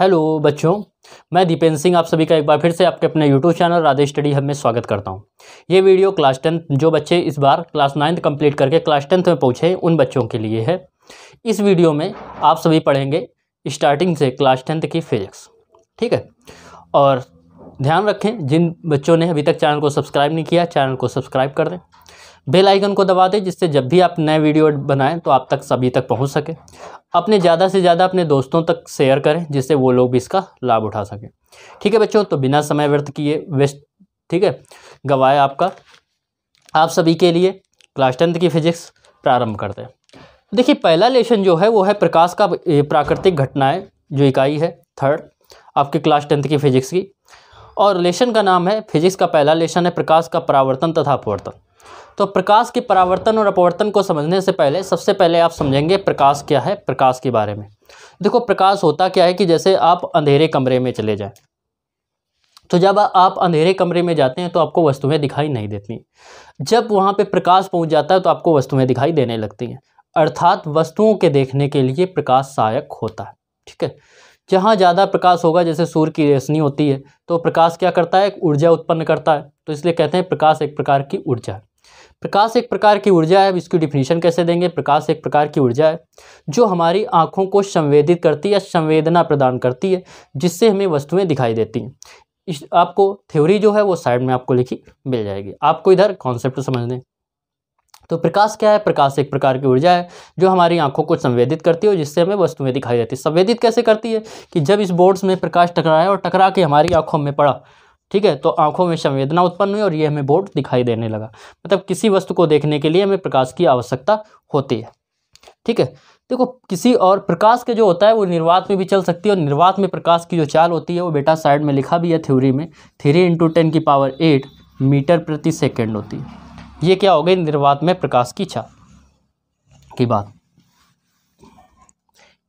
hello बच्चों मैं दीपेंद्र सिंह आप सभी का एक बार फिर से आपके अपने YouTube channel Radhe study hub में स्वागत करता हूं ये वीडियो क्लास टेंथ जो बच्चे इस बार क्लास नाइन्थ कंप्लीट करके क्लास टेंथ में पहुंचे उन बच्चों के लिए है इस वीडियो में आप सभी पढ़ेंगे स्टार्टिंग से क्लास टेंथ की फिजिक्स ठीक है और ध्यान रखें जिन बच्चों ने अभी तक चैनल को सब्सक्राइब नहीं किया चैनल को सब्सक्राइब कर दें बेल आइकन को दबा दें जिससे जब भी आप नए वीडियो बनाएं तो आप तक सभी तक पहुंच सके अपने ज़्यादा से ज़्यादा अपने दोस्तों तक शेयर करें जिससे वो लोग भी इसका लाभ उठा सकें ठीक है बच्चों तो बिना समय व्यर्थ किए वेस्ट ठीक है गवाए आपका आप सभी के लिए क्लास टेंथ की फिजिक्स प्रारंभ करते हैं देखिए पहला लेशन जो है वो है प्रकाश का प्राकृतिक घटनाएं जो इकाई है थर्ड आपके क्लास टेंथ की फिजिक्स की और लेशन का नाम है फिजिक्स का पहला लेशन है प्रकाश का परावर्तन तथा अपवर्तन तो प्रकाश के परावर्तन और अपवर्तन को समझने से पहले सबसे पहले आप समझेंगे प्रकाश क्या है प्रकाश के बारे में देखो प्रकाश होता क्या है कि जैसे आप अंधेरे कमरे में चले जाएं तो जब आप अंधेरे कमरे में जाते हैं तो आपको वस्तुएं दिखाई नहीं देती जब वहाँ पे प्रकाश पहुँच जाता है तो आपको वस्तुएं दिखाई देने लगती हैं अर्थात वस्तुओं के देखने के लिए प्रकाश सहायक होता है ठीक है जहाँ ज़्यादा प्रकाश होगा जैसे सूर्य की रोशनी होती है तो प्रकाश क्या करता है ऊर्जा उत्पन्न करता है तो इसलिए कहते हैं प्रकाश एक प्रकार की ऊर्जा प्रकाश एक प्रकार की ऊर्जा है इसकी डिफिनीशन कैसे देंगे प्रकाश एक प्रकार की ऊर्जा है जो हमारी आँखों को संवेदित करती है संवेदना प्रदान करती है जिससे हमें वस्तुएँ दिखाई देती हैं इस आपको थ्योरी जो है वो साइड में आपको लिखी मिल जाएगी आपको इधर कॉन्सेप्ट समझ लें तो प्रकाश क्या है प्रकाश एक प्रकार की ऊर्जा है जो हमारी आंखों को संवेदित करती है और जिससे हमें वस्तुएं दिखाई देती है संवेदित कैसे करती है कि जब इस बोर्ड्स में प्रकाश टकराया और टकरा के हमारी आंखों में पड़ा ठीक है तो आंखों में संवेदना उत्पन्न हुई और ये हमें बोर्ड दिखाई देने लगा मतलब किसी वस्तु को देखने के लिए हमें प्रकाश की आवश्यकता होती है ठीक है देखो किसी और प्रकाश के जो होता है वो निर्वात में भी चल सकती है और निर्वात में प्रकाश की जो चाल होती है वो बेटा साइड में लिखा भी है थ्योरी में थ्री इंटू टेन की पावर एट मीटर प्रति सेकेंड होती है ये क्या हो गई निर्वात में प्रकाश की चाल की बात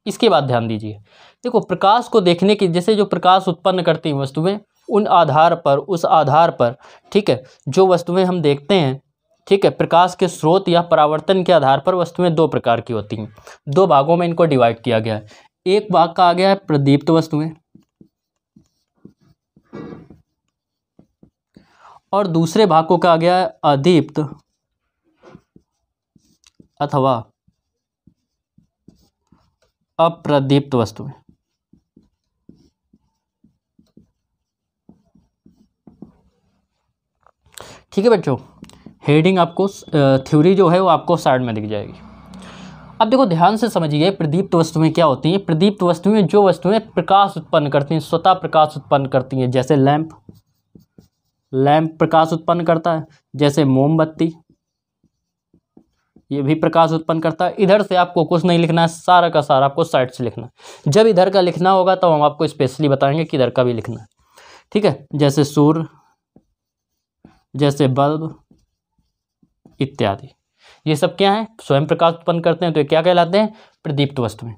इसके बाद ध्यान दीजिए देखो प्रकाश को देखने की जैसे जो प्रकाश उत्पन्न करती है वस्तुएं उन आधार पर उस आधार पर ठीक है जो वस्तुएं हम देखते हैं ठीक है प्रकाश के स्रोत या परावर्तन के आधार पर वस्तुएं दो प्रकार की होती हैं दो भागों में इनको डिवाइड किया गया है एक भाग का आ गया है प्रदीप्त वस्तुएं और दूसरे भाग को कहा गया है अदीप्त अथवा अप्रदीप्त वस्तुएं ठीक है बच्चों हेडिंग आपको थ्योरी जो है वो आपको साइड में दिख जाएगी अब देखो ध्यान से समझिए प्रदीप्त वस्तुएं क्या होती हैं प्रदीप्त वस्तुएं जो वस्तुएं प्रकाश उत्पन्न करती हैं स्वतः प्रकाश उत्पन्न करती हैं जैसे लैंप लैंप प्रकाश उत्पन्न करता है जैसे मोमबत्ती ये भी प्रकाश उत्पन्न करता है इधर से आपको कुछ नहीं लिखना है सारा का सारा आपको साइड से लिखना है जब इधर का लिखना होगा तो हम आपको स्पेशली बताएंगे कि इधर का भी लिखना है ठीक है जैसे सूर्य जैसे बल्ब इत्यादि ये सब क्या है स्वयं प्रकाश उत्पन्न करते हैं तो ये क्या कहलाते हैं प्रदीप्त वस्तुएं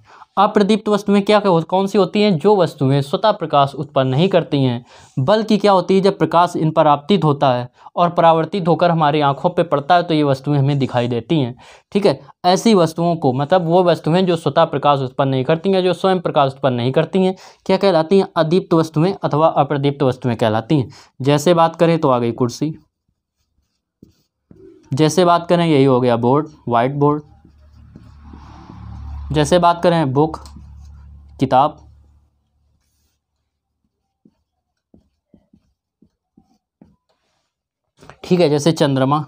अप्रदीप्त वस्तुएं क्या कौन सी होती हैं जो वस्तुएं स्वतः प्रकाश उत्पन्न नहीं करती हैं बल्कि क्या होती है जब प्रकाश इन पर आपतित होता है और परावर्तित होकर हमारी आंखों पर पड़ता है तो ये वस्तुएं हमें दिखाई देती हैं ठीक है ऐसी वस्तुओं को मतलब वो वस्तुएं जो स्वतः प्रकाश उत्पन्न नहीं करती हैं जो स्वयं प्रकाश उत्पन्न नहीं करती हैं क्या कहलाती हैं अदीप्त वस्तुएँ अथवा अप्रदीप्त वस्तुएँ कहलाती हैं जैसे बात करें तो आ गई कुर्सी जैसे बात करें यही हो गया बोर्ड वाइट बोर्ड जैसे बात करें बुक किताब ठीक है जैसे चंद्रमा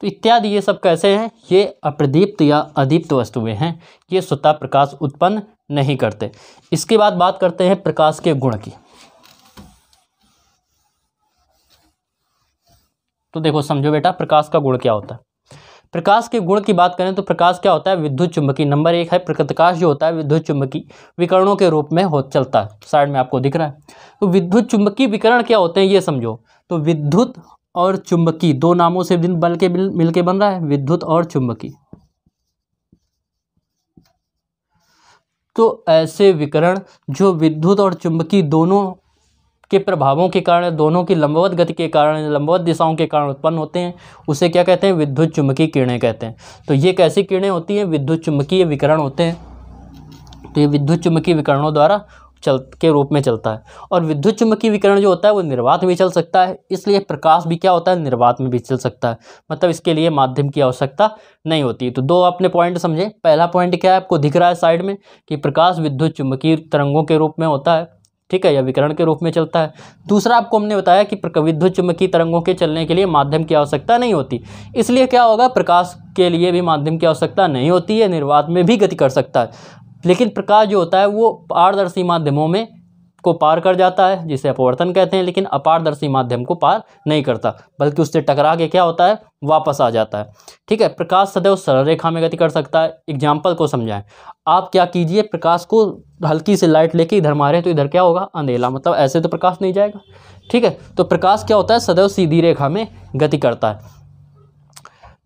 तो इत्यादि ये सब कैसे हैं ये अप्रदीप्त या अदीप्त वस्तुएं हैं ये स्वतः प्रकाश उत्पन्न नहीं करते इसके बाद बात करते हैं प्रकाश के गुण की तो देखो समझो बेटा प्रकाश का गुण क्या होता है प्रकाश के गुण की बात करें तो प्रकाश क्या होता है विद्युत चुंबकी नंबर एक है प्रकाश जो होता है विद्युत चुंबकी विकरणों के रूप में हो चलता है तो साइड में आपको दिख रहा है तो विद्युत चुंबकी विकरण क्या होते हैं ये समझो तो विद्युत और चुंबकी दो नामों से दिन बल के मिल बन रहा है विद्युत और चुंबकी तो ऐसे विकरण जो विद्युत और चुंबकी दोनों के प्रभावों के कारण दोनों की लंबवत गति के कारण लंबवत दिशाओं के कारण उत्पन्न होते हैं उसे क्या कहते हैं विद्युत चुंबकीय किरणें कहते हैं तो ये कैसी किरणें होती हैं विद्युत चुंबकीय विकरण होते हैं तो ये विद्युत चुंबकीय विकरणों द्वारा चल के रूप में चलता है और विद्युत चुंबकीय विकरण जो होता है वो निर्वात में चल सकता है इसलिए प्रकाश भी क्या होता है निर्वात में भी चल सकता है मतलब इसके लिए माध्यम की आवश्यकता नहीं होती तो दो आपने पॉइंट समझे पहला पॉइंट क्या है आपको दिख रहा है साइड में कि प्रकाश विद्युत चुंबकीय तरंगों के रूप में होता है ठीक है यह विकरण के रूप में चलता है दूसरा आपको हमने बताया कि विद्युत चुम्बकीय तरंगों के चलने के लिए माध्यम की आवश्यकता नहीं होती इसलिए क्या होगा प्रकाश के लिए भी माध्यम की आवश्यकता नहीं होती है निर्वात में भी गति कर सकता है लेकिन प्रकाश जो होता है वो पारदर्शी माध्यमों में को पार कर जाता है जिसे अपवर्तन कहते हैं लेकिन अपारदर्शी माध्यम को पार नहीं करता बल्कि उससे टकरा के क्या होता है वापस आ जाता है ठीक है प्रकाश सदैव सरल रेखा में गति कर सकता है एग्जाम्पल को समझाएं आप क्या कीजिए प्रकाश को हल्की से लाइट लेके इधर मारे तो इधर क्या होगा अंधेला मतलब ऐसे तो प्रकाश नहीं जाएगा ठीक है तो प्रकाश क्या होता है सदैव सीधी रेखा में गति करता है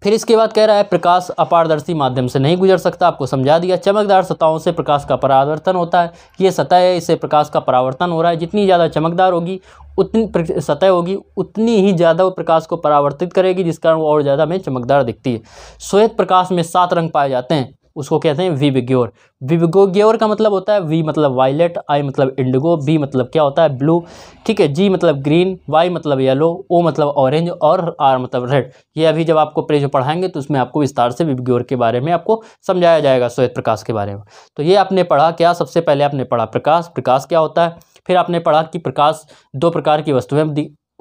फिर इसके बाद कह रहा है प्रकाश अपारदर्शी माध्यम से नहीं गुजर सकता आपको समझा दिया चमकदार सतहों से प्रकाश का परावर्तन होता है ये सतह है इससे प्रकाश का परावर्तन हो रहा है जितनी ज़्यादा चमकदार होगी उतनी सतह होगी उतनी ही ज़्यादा वो प्रकाश को परावर्तित करेगी जिस कारण वो और ज़्यादा हमें चमकदार दिखती है श्वेत प्रकाश में सात रंग पाए जाते हैं उसको कहते हैं विबग्योर विबगोग्योर का मतलब होता है वी मतलब वायलेट आई मतलब इंडिगो बी मतलब क्या होता है ब्लू ठीक है जी मतलब ग्रीन वाई मतलब येलो ओ मतलब ऑरेंज और आर मतलब रेड ये अभी जब आपको प्रेज पढ़ाएंगे तो उसमें आपको विस्तार से विबग्योर के बारे में आपको समझाया जाएगा श्वेत प्रकाश के बारे में तो ये आपने पढ़ा क्या सबसे पहले आपने पढ़ा प्रकाश प्रकाश क्या होता है फिर आपने पढ़ा कि प्रकाश दो प्रकार की वस्तुएं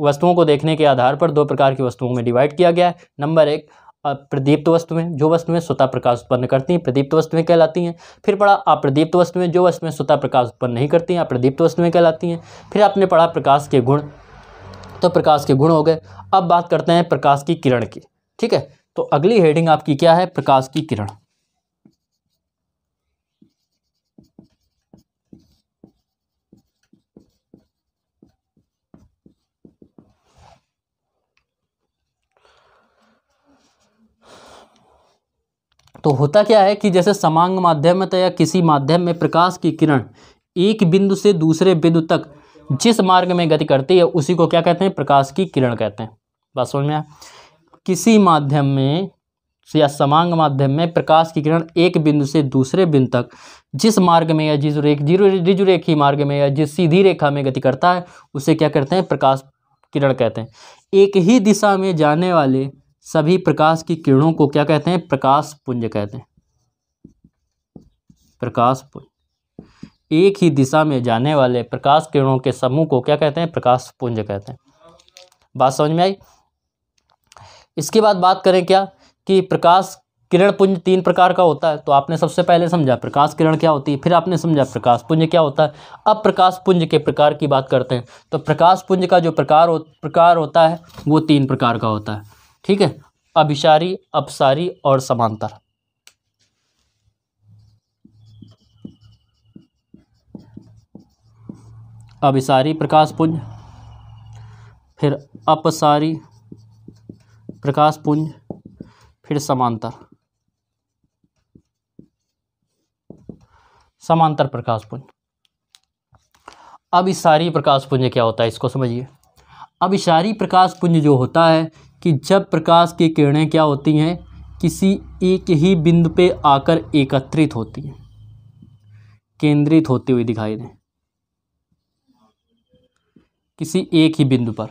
वस्तुओं को देखने के आधार पर दो प्रकार की वस्तुओं में डिवाइड किया गया है नंबर एक प्रदीप्त वस्तुएं जो वस्तुएं स्वतः प्रकाश उत्पन्न करती हैं प्रदीप्त वस्तुएं कहलाती हैं फिर पढ़ा अप्रदीप्त वस्तुएं जो वस्तुएं स्वतः प्रकाश उत्पन्न नहीं करती हैं अप्रदीप्त वस्तुएं कहलाती हैं फिर आपने पढ़ा प्रकाश के गुण तो प्रकाश के गुण हो गए अब बात करते हैं प्रकाश की किरण की ठीक है तो अगली हेडिंग आपकी क्या है प्रकाश की किरण तो होता क्या है कि जैसे समांग में या किसी माध्यम में प्रकाश की किरण एक बिंदु से दूसरे बिंदु तक जिस मार्ग में गति करती है उसी को क्या कहते हैं प्रकाश की किरण कहते हैं बात समझ में किसी माध्यम में या समांग माध्यम में प्रकाश की किरण एक बिंदु से दूसरे बिंदु तक जिस मार्ग में या जिस रेख जीरो ही मार्ग में या जिस सीधी रेखा में गति करता है उसे क्या करते हैं प्रकाश किरण कहते हैं एक ही दिशा में जाने वाले सभी प्रकाश की किरणों को क्या कहते हैं प्रकाश पुंज कहते हैं प्रकाश पुंज एक ही दिशा में जाने वाले प्रकाश किरणों के समूह को क्या कहते हैं प्रकाश पुंज कहते हैं बात समझ में आई इसके बाद बात करें क्या कि प्रकाश किरण पुंज तीन प्रकार का होता है तो आपने सबसे पहले समझा प्रकाश किरण क्या होती है फिर आपने समझा प्रकाश पुंज क्या होता है अब प्रकाश पुंज के प्रकार की बात करते हैं तो प्रकाश पुंज का जो प्रकार हो, प्रकार होता है वो तीन प्रकार का होता है ठीक है अभिशारी अपसारी और समांतर अभिसारी प्रकाश पुंज फिर अपसारी प्रकाश पुंज फिर समांतर समांतर प्रकाश पुंज अब प्रकाश पुंज क्या होता है इसको समझिए अभिसारी प्रकाश पुंज जो होता है कि जब प्रकाश की किरणें क्या होती हैं किसी एक ही बिंदु पे आकर एकत्रित होती हैं केंद्रित होती हुई दिखाई दें किसी एक ही बिंदु पर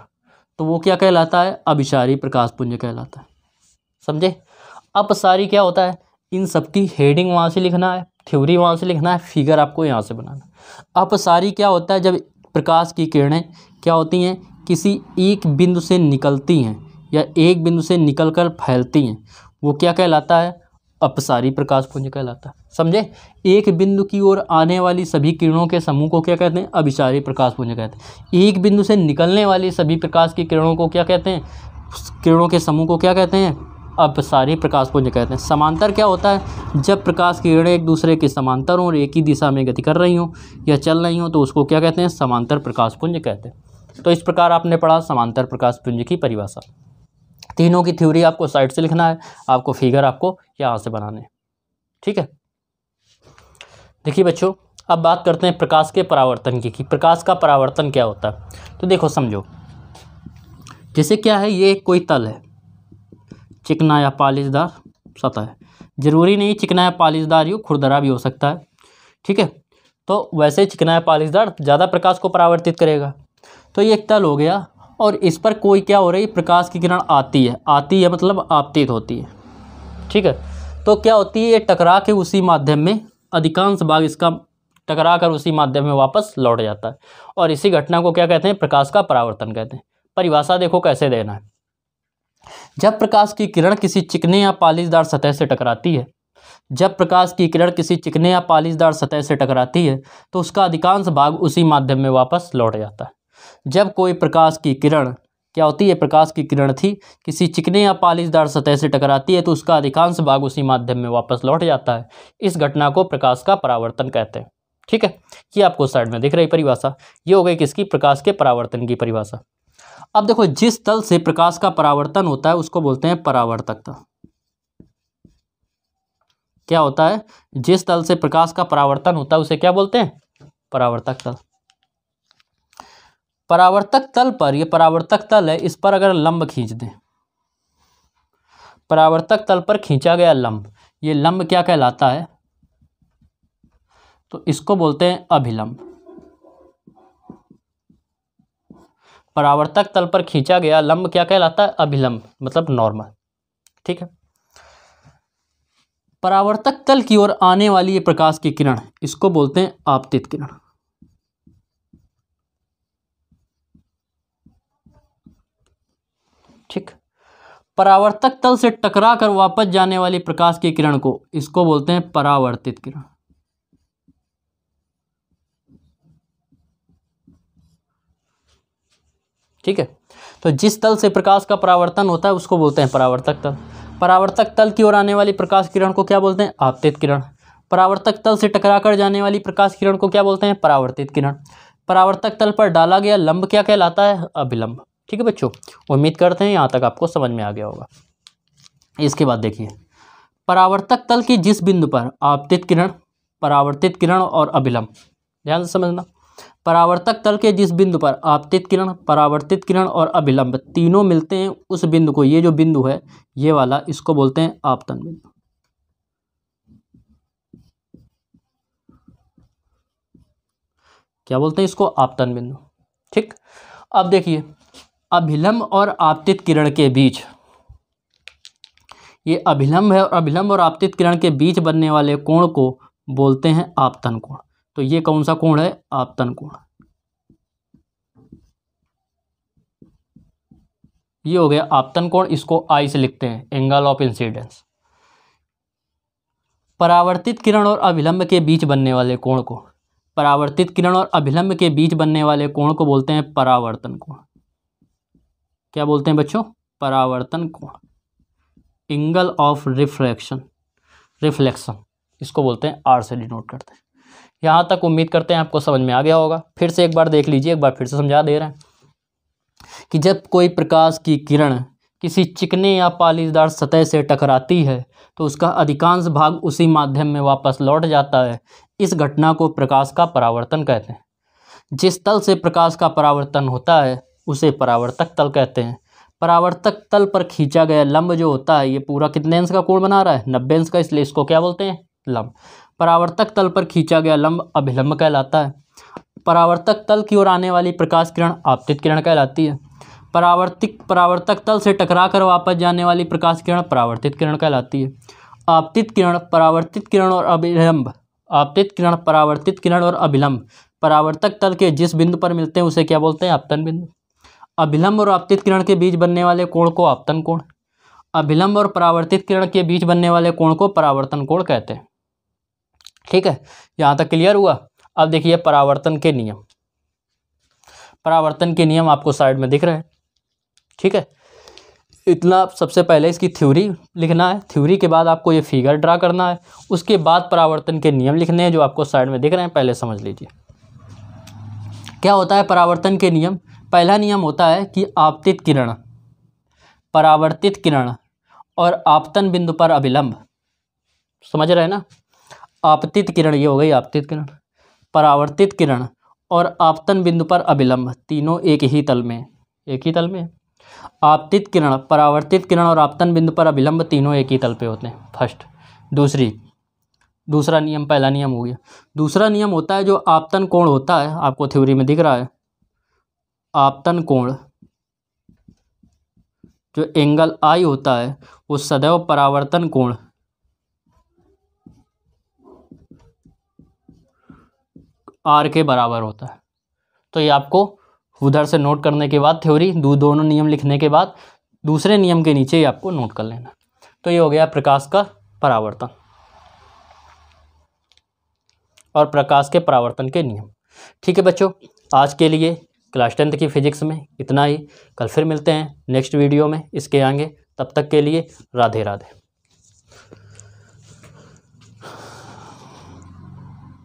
तो वो क्या कहलाता है अभिशारी प्रकाश पुंज कहलाता है समझे अपसारी क्या होता है इन सबकी हेडिंग वहाँ से लिखना है थ्योरी वहाँ से लिखना है फिगर आपको यहाँ से बनाना अपसारी क्या होता है जब प्रकाश की किरणें क्या होती हैं किसी एक बिंदु से निकलती हैं या एक बिंदु से निकल कर फैलती हैं वो क्या कहलाता है अपसारी प्रकाश पुंज कहलाता है समझे एक बिंदु की ओर आने वाली सभी किरणों के समूह को क्या कहते हैं अभिचारी प्रकाश पुंज कहते हैं एक बिंदु से निकलने वाली सभी प्रकाश की किरणों को क्या कहते हैं किरणों के समूह को क्या कहते हैं अपसारी प्रकाश पुंज कहते हैं समांतर क्या होता है जब प्रकाश किरणें एक दूसरे के समांतर हों और एक ही दिशा में गति कर रही हों या चल रही हों तो उसको क्या कहते हैं समांतर प्रकाश पुंज कहते हैं तो इस प्रकार आपने पढ़ा समांतर प्रकाश पुंज की परिभाषा तीनों की थ्योरी आपको साइड से लिखना है आपको फिगर आपको यहाँ से बनाने है ठीक है देखिए बच्चों अब बात करते हैं प्रकाश के परावर्तन की कि प्रकाश का परावर्तन क्या होता है तो देखो समझो जैसे क्या है ये कोई तल है चिकना या पालिशदार सतह है ज़रूरी नहीं चिकना या पालिशदार ही खुरदरा भी हो सकता है ठीक है तो वैसे चिकना या पालिशदार ज़्यादा प्रकाश को परावर्तित करेगा तो ये एक तल हो गया और इस पर कोई क्या हो रही प्रकाश की किरण आती है आती है मतलब आपतित होती है ठीक है तो क्या होती है ये टकरा के उसी माध्यम में अधिकांश भाग इसका टकरा कर उसी माध्यम में वापस लौट जाता है और इसी घटना को क्या कहते हैं प्रकाश का परावर्तन कहते हैं परिभाषा देखो कैसे देना है जब प्रकाश की किरण किसी चिकने या पालिशदार सतह से टकराती है जब प्रकाश की किरण किसी चिकने या पालिशदार सतह से टकराती है तो उसका अधिकांश भाग उसी माध्यम में वापस लौट जाता है जब कोई प्रकाश की किरण क्या होती है प्रकाश की किरण थी किसी चिकने या पालिशदार सतह से टकराती है तो उसका अधिकांश भाग उसी माध्यम में वापस लौट जाता है इस घटना को प्रकाश का परावर्तन कहते हैं ठीक है ये आपको साइड में दिख रही परिभाषा ये हो गई किसकी प्रकाश के परावर्तन की परिभाषा अब देखो जिस तल से प्रकाश का परावर्तन होता है उसको बोलते हैं परावर्तकता क्या होता है जिस तल से प्रकाश का परावर्तन होता है उसे क्या बोलते हैं परावर्तक तल परावर्तक तल पर ये परावर्तक तल है इस पर अगर लंब खींच दें परावर्तक तल पर खींचा गया लंब ये लंब क्या कहलाता है तो इसको बोलते हैं अभिलंब परावर्तक तल पर खींचा गया लंब क्या कहलाता है अभिलंब मतलब नॉर्मल ठीक है परावर्तक तल की ओर आने वाली ये प्रकाश की किरण इसको बोलते हैं आपतित किरण ठीक परावर्तक तल से टकरा कर वापस जाने वाली प्रकाश की किरण को इसको बोलते हैं परावर्तित किरण ठीक है तो जिस तल से प्रकाश का परावर्तन होता है उसको बोलते हैं परावर्तक तल परावर्तक तल की ओर आने वाली प्रकाश किरण को क्या बोलते हैं आपतित किरण परावर्तक तल से टकराकर जाने वाली प्रकाश किरण को क्या बोलते हैं परावर्तित किरण परावर्तक तल पर डाला गया लंब क्या कहलाता है अभिलंब ठीक है बच्चों उम्मीद करते हैं यहाँ तक आपको समझ में आ गया होगा इसके बाद देखिए परावर्तक तल के जिस बिंदु पर आपतित किरण परावर्तित किरण और अभिलंब ध्यान से समझना परावर्तक तल के जिस बिंदु पर आपतित किरण परावर्तित किरण और अभिलंब तीनों मिलते हैं उस बिंदु को ये जो बिंदु है ये वाला इसको बोलते हैं आपतन बिंदु क्या बोलते हैं इसको आपतन बिंदु ठीक अब देखिए अभिलंब और आपतित किरण के बीच ये अभिलंब है और अभिलंब और आपतित किरण के बीच बनने वाले कोण को बोलते हैं आपतन कोण तो ये कौन सा कोण है आपतन कोण ये हो गया आपतन कोण इसको आई से लिखते हैं एंगल ऑफ इंसिडेंस परावर्तित किरण और अभिलंब के बीच बनने वाले कोण को परावर्तित किरण और अभिलंब के बीच बनने वाले कोण को बोलते हैं परावर्तन कोण क्या बोलते हैं बच्चों परावर्तन कोण एंगल ऑफ रिफ्लेक्शन रिफ्लेक्शन इसको बोलते हैं आर से डिनोट करते हैं यहाँ तक उम्मीद करते हैं आपको समझ में आ गया होगा फिर से एक बार देख लीजिए एक बार फिर से समझा दे रहे हैं कि जब कोई प्रकाश की किरण किसी चिकने या पालीदार सतह से टकराती है तो उसका अधिकांश भाग उसी माध्यम में वापस लौट जाता है इस घटना को प्रकाश का परावर्तन कहते हैं जिस तल से प्रकाश का परावर्तन होता है उसे परावर्तक तल कहते हैं परावर्तक तल पर खींचा गया लंब जो होता है ये पूरा कितने अंश का कोण बना रहा है नब्बे अंश का इसलिए इसको क्या बोलते हैं लंब परावर्तक तल पर खींचा गया लंब अभिलंब कहलाता है परावर्तक तल की ओर आने वाली प्रकाश किरण आपतित किरण कहलाती है परावर्तिक परावर्तक तल से टकरा कर वापस जाने वाली प्रकाश किरण परावर्तित किरण कहलाती है आपतित किरण परावर्तित किरण और अभिलंब आपतित किरण परावर्तित किरण और अभिलंब परावर्तक तल के जिस बिंदु पर मिलते हैं उसे क्या बोलते हैं आपतन बिंदु अभिलंब और आपतित किरण के बीच बनने वाले कोण को आपतन कोण अभिलंब और परावर्तित किरण के बीच बनने वाले कोण को परावर्तन कोण कहते हैं ठीक है यहाँ तक क्लियर हुआ अब देखिए परावर्तन के नियम परावर्तन के नियम आपको साइड में दिख रहे हैं ठीक है इतना आप सबसे पहले इसकी थ्योरी लिखना है थ्योरी के बाद आपको ये फिगर ड्रा करना है उसके बाद परावर्तन के नियम लिखने हैं जो आपको साइड में दिख रहे हैं पहले समझ लीजिए क्या होता है परावर्तन के नियम पहला नियम होता है कि आपतित किरण परावर्तित किरण और आपतन बिंदु पर अभिलंब समझ रहे हैं ना आपतित किरण ये हो गई आपतित किरण परावर्तित किरण और आपतन बिंदु पर अभिलंब तीनों एक ही तल में एक ही तल में आपतित किरण परावर्तित किरण और आपतन बिंदु पर अभिलंब तीनों एक ही तल पे होते हैं फर्स्ट दूसरी दूसरा नियम पहला नियम हो गया दूसरा नियम होता है जो आपतन कोण होता है आपको थ्योरी में दिख रहा है आपतन कोण जो एंगल आई होता है वो सदैव परावर्तन कोण आर के बराबर होता है तो ये आपको उधर से नोट करने के बाद थ्योरी दो दोनों नियम लिखने के बाद दूसरे नियम के नीचे ही आपको नोट कर लेना तो ये हो गया प्रकाश का परावर्तन और प्रकाश के परावर्तन के नियम ठीक है बच्चों आज के लिए क्लास टेंथ की फ़िज़िक्स में इतना ही कल फिर मिलते हैं नेक्स्ट वीडियो में इसके आगे तब तक के लिए राधे राधे